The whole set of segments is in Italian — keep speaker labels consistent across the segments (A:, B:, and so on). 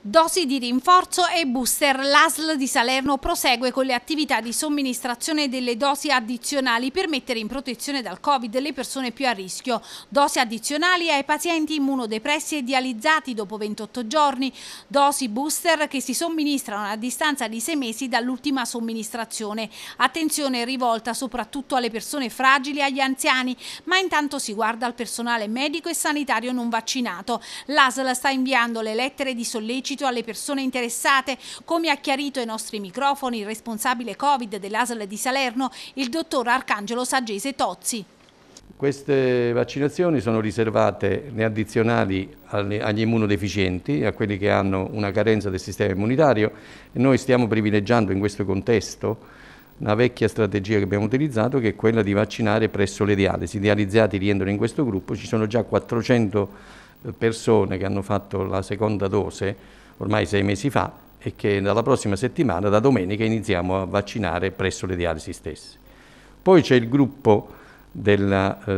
A: Dosi di rinforzo e booster. L'ASL di Salerno prosegue con le attività di somministrazione delle dosi addizionali per mettere in protezione dal Covid le persone più a rischio. Dosi addizionali ai pazienti immunodepressi e dializzati dopo 28 giorni. Dosi booster che si somministrano a distanza di 6 mesi dall'ultima somministrazione. Attenzione rivolta soprattutto alle persone fragili e agli anziani, ma intanto si guarda al personale medico e sanitario non vaccinato. L'ASL sta inviando le lettere di sollecito esercito alle persone interessate, come ha chiarito ai nostri microfoni il responsabile Covid dell'ASL di Salerno, il dottor Arcangelo Saggese Tozzi.
B: Queste vaccinazioni sono riservate né addizionali agli immunodeficienti, a quelli che hanno una carenza del sistema immunitario noi stiamo privilegiando in questo contesto una vecchia strategia che abbiamo utilizzato che è quella di vaccinare presso le dialisi. I dializzati rientrano in questo gruppo, ci sono già 400 persone che hanno fatto la seconda dose ormai sei mesi fa e che dalla prossima settimana, da domenica, iniziamo a vaccinare presso le dialisi stesse. Poi c'è il gruppo della, eh,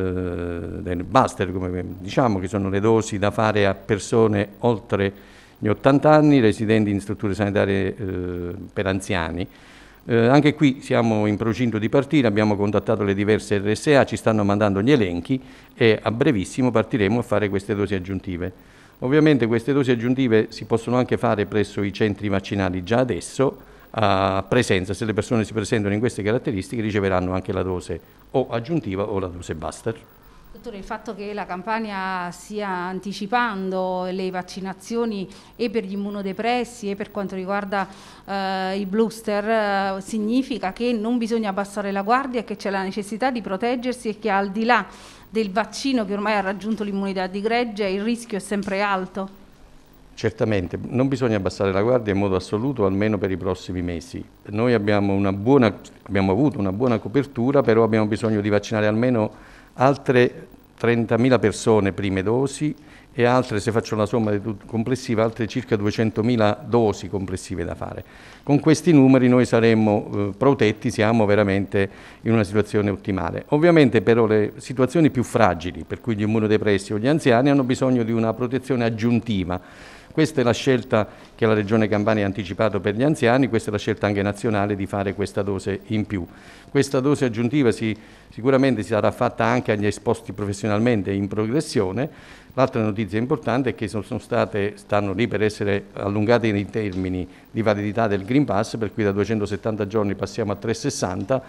B: del Buster, come diciamo, che sono le dosi da fare a persone oltre gli 80 anni residenti in strutture sanitarie eh, per anziani eh, anche qui siamo in procinto di partire, abbiamo contattato le diverse RSA, ci stanno mandando gli elenchi e a brevissimo partiremo a fare queste dosi aggiuntive. Ovviamente queste dosi aggiuntive si possono anche fare presso i centri vaccinali già adesso, a presenza, se le persone si presentano in queste caratteristiche riceveranno anche la dose o aggiuntiva o la dose booster.
A: Dottore, il fatto che la Campania stia anticipando le vaccinazioni e per gli immunodepressi e per quanto riguarda eh, i booster eh, significa che non bisogna abbassare la guardia e che c'è la necessità di proteggersi e che al di là del vaccino che ormai ha raggiunto l'immunità di gregge il rischio è sempre alto?
B: Certamente, non bisogna abbassare la guardia in modo assoluto, almeno per i prossimi mesi. Noi abbiamo, una buona, abbiamo avuto una buona copertura, però abbiamo bisogno di vaccinare almeno altre 30.000 persone prime dosi e altre, se faccio la somma complessiva, altre circa 200.000 dosi complessive da fare. Con questi numeri noi saremmo eh, protetti, siamo veramente in una situazione ottimale. Ovviamente però le situazioni più fragili, per cui gli immunodepressi o gli anziani, hanno bisogno di una protezione aggiuntiva questa è la scelta che la Regione Campania ha anticipato per gli anziani, questa è la scelta anche nazionale di fare questa dose in più. Questa dose aggiuntiva si, sicuramente sarà fatta anche agli esposti professionalmente in progressione. L'altra notizia importante è che sono state, stanno lì per essere allungati nei termini di validità del Green Pass, per cui da 270 giorni passiamo a 360.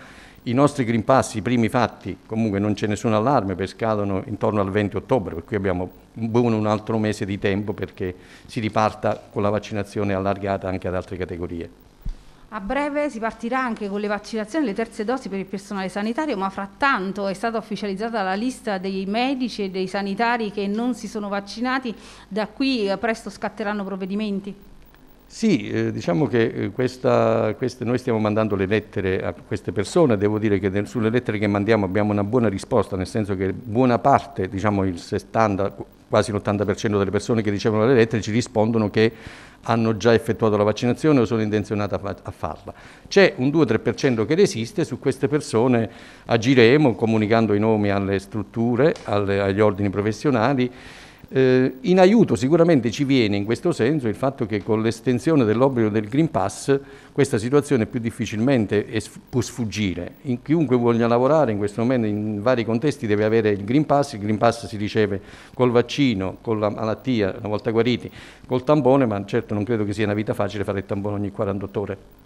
B: I nostri Green Pass, i primi fatti, comunque non c'è nessun allarme, per scalano intorno al 20 ottobre, per cui abbiamo buono un altro mese di tempo perché si riparta con la vaccinazione allargata anche ad altre categorie.
A: A breve si partirà anche con le vaccinazioni, le terze dosi per il personale sanitario, ma frattanto è stata ufficializzata la lista dei medici e dei sanitari che non si sono vaccinati, da qui eh, presto scatteranno provvedimenti?
B: Sì, eh, diciamo che eh, questa, questa, noi stiamo mandando le lettere a queste persone, devo dire che sulle lettere che mandiamo abbiamo una buona risposta, nel senso che buona parte, diciamo il 70, quasi l'80% delle persone che ricevono le lettere ci rispondono che hanno già effettuato la vaccinazione o sono intenzionate a farla. C'è un 2-3% che resiste, su queste persone agiremo comunicando i nomi alle strutture, alle, agli ordini professionali eh, in aiuto sicuramente ci viene in questo senso il fatto che con l'estensione dell'obbligo del Green Pass questa situazione più difficilmente può sfuggire. In chiunque voglia lavorare in questo momento in vari contesti deve avere il Green Pass, il Green Pass si riceve col vaccino, con la malattia una volta guariti, col tampone, ma certo non credo che sia una vita facile fare il tampone ogni 48 ore.